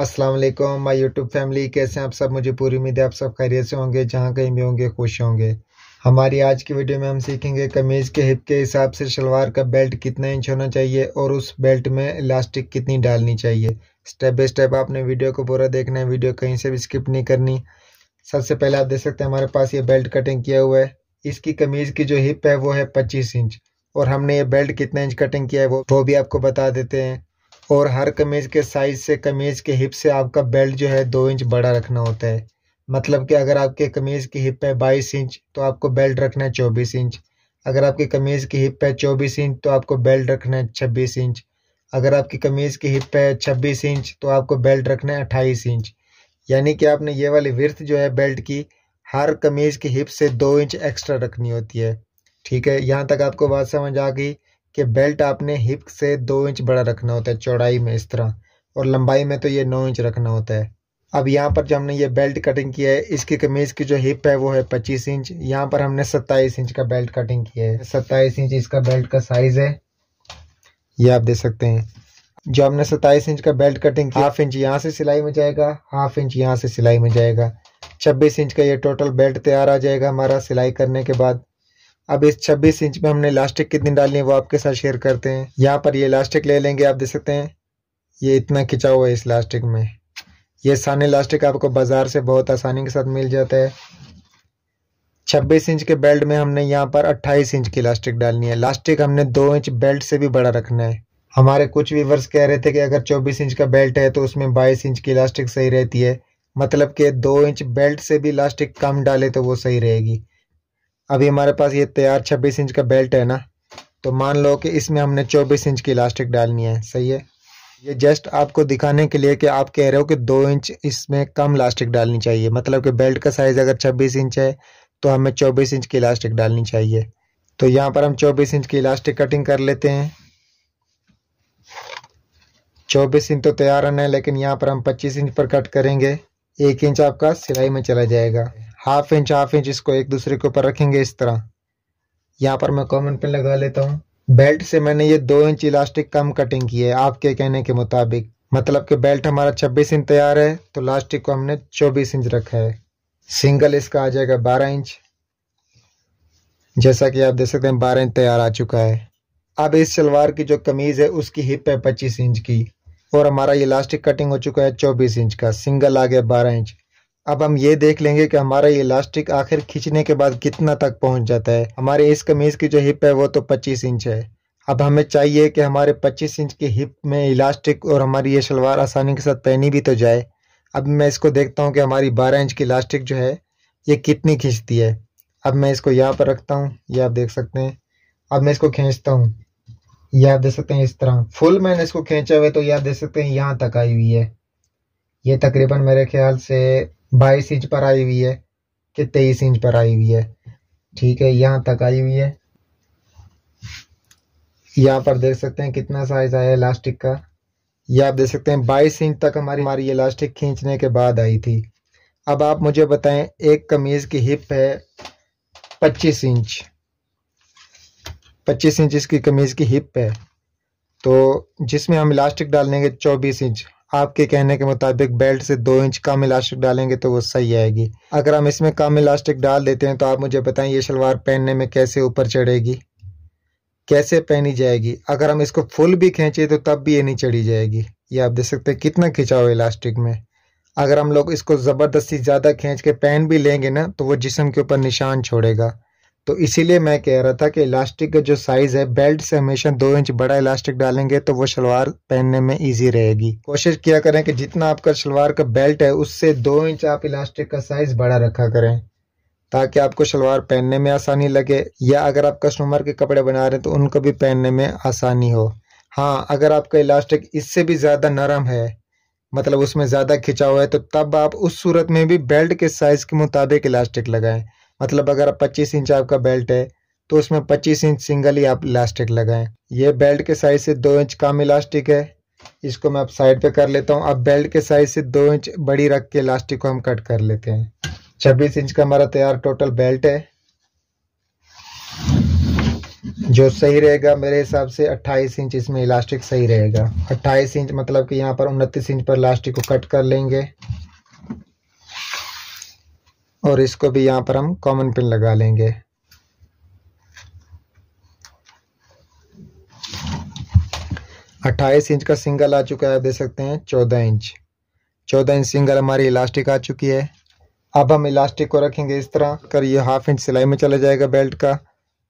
अस्सलाम वालेकुम my YouTube family कैसे हैं आप सब मुझे पूरी उम्मीद है आप सब खैरियत से होंगे जहाँ कहीं भी होंगे खुश होंगे हमारी आज की वीडियो में हम सीखेंगे कमीज़ के हिप के हिसाब से शलवार का बेल्ट कितना इंच होना चाहिए और उस बेल्ट में इलास्टिक कितनी डालनी चाहिए स्टेप बाई स्टेप आपने वीडियो को पूरा देखना है वीडियो कहीं से भी स्किप नहीं करनी सबसे पहले आप देख सकते हैं हमारे पास ये बेल्ट कटिंग किया हुआ है इसकी कमीज़ की जो हिप है वो है पच्चीस इंच और हमने ये बेल्ट कितना इंच कटिंग किया है वो वो भी आपको बता देते हैं और हर कमीज़ के साइज़ से कमीज़ के हिप से आपका बेल्ट जो है दो इंच बड़ा रखना होता है मतलब कि अगर आपके कमीज़ की हिप है बाईस इंच तो आपको बेल्ट रखना है चौबीस इंच अगर आपकी कमीज़ की हिप है चौबीस इंच तो आपको बेल्ट रखना है छब्बीस इंच अगर आपकी कमीज़ की हिप है छब्बीस इंच तो आपको बेल्ट रखना है अट्ठाईस इंच यानी कि आपने ये वाली विर्थ जो है बेल्ट की हर कमीज़ की हिप से दो इंच एक्स्ट्रा रखनी होती है ठीक है यहाँ तक आपको बात समझ आ गई कि बेल्ट आपने हिप से दो इंच बड़ा रखना होता है चौड़ाई में इस तरह और लंबाई में तो ये नौ इंच रखना होता है अब यहाँ पर जो हमने ये बेल्ट कटिंग किया है इसकी कमीज़ की जो हिप है वो है पच्चीस इंच यहाँ पर हमने सत्ताईस इंच का बेल्ट कटिंग किया है सत्ताईस इंच इसका बेल्ट का साइज़ है ये आप देख सकते हैं जो हमने सत्ताईस इंच का बेल्ट कटिंग हाफ इंच यहाँ से सिलाई में जाएगा हाफ इंच यहाँ से सिलाई में जाएगा छब्बीस इंच का ये टोटल बेल्ट तैयार आ जाएगा हमारा सिलाई करने के बाद अब इस 26 इंच में हमने इलास्टिक कितनी डालनी है वो आपके साथ शेयर करते हैं यहाँ पर ये इलास्टिक ले लेंगे आप देख सकते हैं ये इतना खिंचा हुआ है इस इलास्टिक में ये सानी इलास्टिक आपको बाज़ार से बहुत आसानी के साथ मिल जाता है 26 इंच के बेल्ट में हमने यहाँ पर 28 इंच की इलास्टिक डालनी है इलास्टिक हमने दो इंच बेल्ट से भी बड़ा रखना है हमारे कुछ व्यूवर्स कह रहे थे कि अगर 24 इंच का बेल्ट है तो उसमें 22 इंच की इलास्टिक सही रहती है मतलब कि दो इंच बेल्ट से भी इलास्टिक कम डाले तो वो सही रहेगी अभी हमारे पास ये तैयार छब्बीस इंच का बेल्ट है ना तो मान लो कि इसमें हमने चौबीस इंच की इलास्टिक डालनी है सही है ये जस्ट आपको दिखाने के लिए कि आप कह रहे हो कि दो इंच इसमें कम इलास्टिक डालनी चाहिए मतलब कि बेल्ट का साइज़ अगर छब्बीस इंच है तो हमें चौबीस इंच की इलास्टिक डालनी चाहिए तो यहाँ पर हम चौबीस इंच की इलास्टिक कटिंग कर लेते हैं चौबीस इंच तो तैयार होना है लेकिन यहाँ पर हम पच्चीस इंच पर कट करेंगे एक इंच आपका सिलाई में चला जाएगा हाफ इंच हाफ इंच इसको एक दूसरे के ऊपर रखेंगे इस तरह यहाँ पर मैं कॉमन पिन लगा लेता हूँ बेल्ट से मैंने ये दो इंच इलास्टिक कम कटिंग की है आपके कहने के मुताबिक मतलब कि बेल्ट हमारा छब्बीस इंच तैयार है तो लास्टिक को हमने चौबीस इंच रखा है सिंगल इसका आ जाएगा बारह इंच जैसा कि आप देख सकते हैं बारह इंच तैयार आ चुका है अब इस सलवार की जो कमीज़ है उसकी हिप है पच्चीस इंच की और हमारा ये इलास्टिक कटिंग हो चुका है चौबीस इंच का सिंगल आ गया बारह इंच अब हम ये देख लेंगे कि हमारा ये इलास्टिक आखिर खींचने के बाद कितना तक पहुंच जाता है हमारे इस कमीज़ की जो हिप है वो तो 25 इंच है अब हमें चाहिए कि हमारे 25 इंच के हिप में इलास्टिक और हमारी ये शलवार आसानी के साथ पहनी भी तो जाए अब मैं इसको देखता हूँ कि हमारी 12 इंच की इलास्टिक जो है ये कितनी खींचती है अब मैं इसको यहाँ पर रखता हूँ ये आप देख सकते हैं अब मैं इसको खींचता हूँ ये आप देख सकते हैं इस तरह फुल मैंने इसको खींचा हुआ है तो ये आप देख सकते हैं यहाँ तक आई हुई है ये तकरीबन मेरे ख्याल से बाईस इंच पर आई हुई है कि तेईस इंच पर आई हुई है ठीक है यहाँ तक आई हुई है यहाँ पर देख सकते हैं कितना साइज आया इलास्टिक का ये आप देख सकते हैं बाईस इंच तक हमारी हमारी इलास्टिक खींचने के बाद आई थी अब आप मुझे बताएं एक कमीज़ की हिप है पच्चीस इंच पच्चीस इंच इसकी कमीज़ की हिप है तो जिसमें हम इलास्टिक डाल लेंगे चौबीस इंच आपके कहने के मुताबिक बेल्ट से दो इंच कम इलास्टिक डालेंगे तो वो सही आएगी अगर हम इसमें कम इलास्टिक डाल देते हैं तो आप मुझे बताएं ये शलवार पहनने में कैसे ऊपर चढ़ेगी कैसे पहनी जाएगी अगर हम इसको फुल भी खींचे तो तब भी ये नहीं चढ़ी जाएगी ये आप देख सकते हैं कितना खिंचा हुआ इलास्टिक में अगर हम लोग इसको ज़बरदस्ती ज़्यादा खींच के पहन भी लेंगे ना तो वो जिसम के ऊपर निशान छोड़ेगा तो इसीलिए मैं कह रहा था कि इलास्टिक का जो साइज़ है बेल्ट से हमेशा दो इंच बड़ा इलास्टिक डालेंगे तो वो शलवार पहनने में इजी रहेगी कोशिश किया करें कि जितना आपका शलवार का बेल्ट है उससे दो इंच आप इलास्टिक का साइज़ बड़ा रखा करें ताकि आपको शलवार पहनने में आसानी लगे या अगर आप कस्टमर के कपड़े बना रहे हैं तो उनको भी पहनने में आसानी हो हाँ अगर आपका इलास्टिक इससे भी ज़्यादा नरम है मतलब उसमें ज़्यादा खिंचाव है तो तब आप उस सूरत में भी बेल्ट के साइज़ के मुताबिक इलास्टिक लगाएं मतलब अगर पच्चीस इंच आपका बेल्ट है तो उसमें 25 इंच सिंगल ही आप इलास्टिक लगाएं ये बेल्ट के साइज से दो इंच कम इलास्टिक है इसको मैं अब साइड पे कर लेता हूँ अब बेल्ट के साइज से दो इंच बड़ी रख के इलास्टिक को हम कट कर लेते हैं छब्बीस इंच का हमारा तैयार टोटल बेल्ट है जो सही रहेगा मेरे हिसाब से 28 इंच इसमें इलास्टिक सही रहेगा 28 इंच मतलब कि यहाँ पर 29 इंच पर इलास्टिक को कट कर लेंगे और इसको भी यहाँ पर हम कॉमन पिन लगा लेंगे अट्ठाईस इंच का सिंगल आ चुका है आप देख सकते हैं चौदह इंच चौदह इंच सिंगल हमारी इलास्टिक आ चुकी है अब हम इलास्टिक को रखेंगे इस तरह कर ये हाफ इंच सिलाई में चला जाएगा बेल्ट का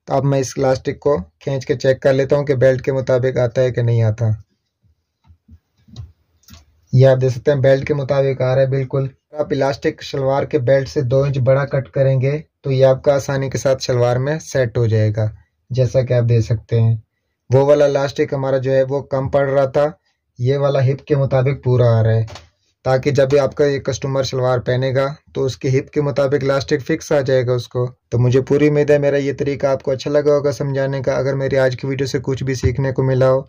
तो अब मैं इस इलास्टिक को खींच के चेक कर लेता हूँ कि बेल्ट के मुताबिक आता है कि नहीं आता ये आप देख सकते हैं बेल्ट के मुताबिक आ रहा है बिल्कुल आप इलास्टिक शलवार के बेल्ट से दो इंच बड़ा कट करेंगे तो ये आपका आसानी के साथ शलवार में सेट हो जाएगा जैसा कि आप दे सकते हैं वो वाला इलास्टिक हमारा जो है वो कम पड़ रहा था ये वाला हिप के मुताबिक पूरा आ रहा है ताकि जब भी आपका ये कस्टमर शलवार पहनेगा तो उसके हिप के मुताबिक इलास्टिक फिक्स आ जाएगा उसको तो मुझे पूरी उम्मीद है मेरा ये तरीका आपको अच्छा लगा होगा समझाने का अगर मेरी आज की वीडियो से कुछ भी सीखने को मिला हो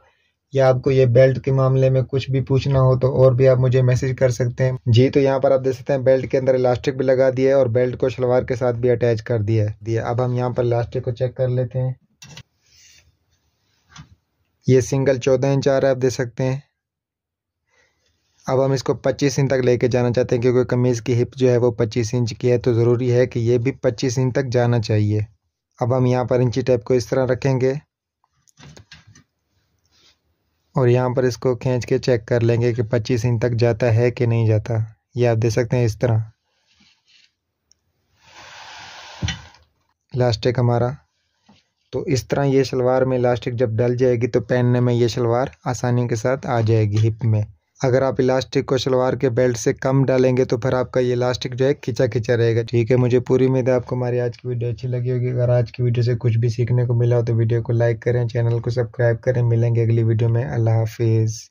या आपको ये बेल्ट के मामले में कुछ भी पूछना हो तो और भी आप मुझे मैसेज कर सकते हैं जी तो यहाँ पर आप देख सकते हैं बेल्ट के अंदर इलास्टिक भी लगा दिया है और बेल्ट को शलवार के साथ भी अटैच कर दिया है दिया अब हम यहाँ पर इलास्टिक को चेक कर लेते हैं ये सिंगल चौदह इंच आ रहा है आप देख सकते हैं अब हम इसको 25 इंच तक लेके जाना चाहते हैं क्योंकि कमीज़ की हिप जो है वो 25 इंच की है तो ज़रूरी है कि ये भी 25 इंच तक जाना चाहिए अब हम यहाँ पर इंची टेप को इस तरह रखेंगे और यहाँ पर इसको खींच के चेक कर लेंगे कि 25 इंच तक जाता है कि नहीं जाता ये आप देख सकते हैं इस तरह इलास्टिक हमारा तो इस तरह ये शलवार में इलास्टिक जब डल जाएगी तो पहनने में ये शलवार आसानी के साथ आ जाएगी हिप में अगर आप इलास्टिक को शलवार के बेल्ट से कम डालेंगे तो फिर आपका ये इलास्टिक जो है खींचा खिंचा रहेगा ठीक है मुझे पूरी उम्मीद है आपको हमारी आज की वीडियो अच्छी लगी होगी अगर आज की वीडियो से कुछ भी सीखने को मिला हो तो वीडियो को लाइक करें चैनल को सब्सक्राइब करें मिलेंगे अगली वीडियो में अल्लाह हाफिज़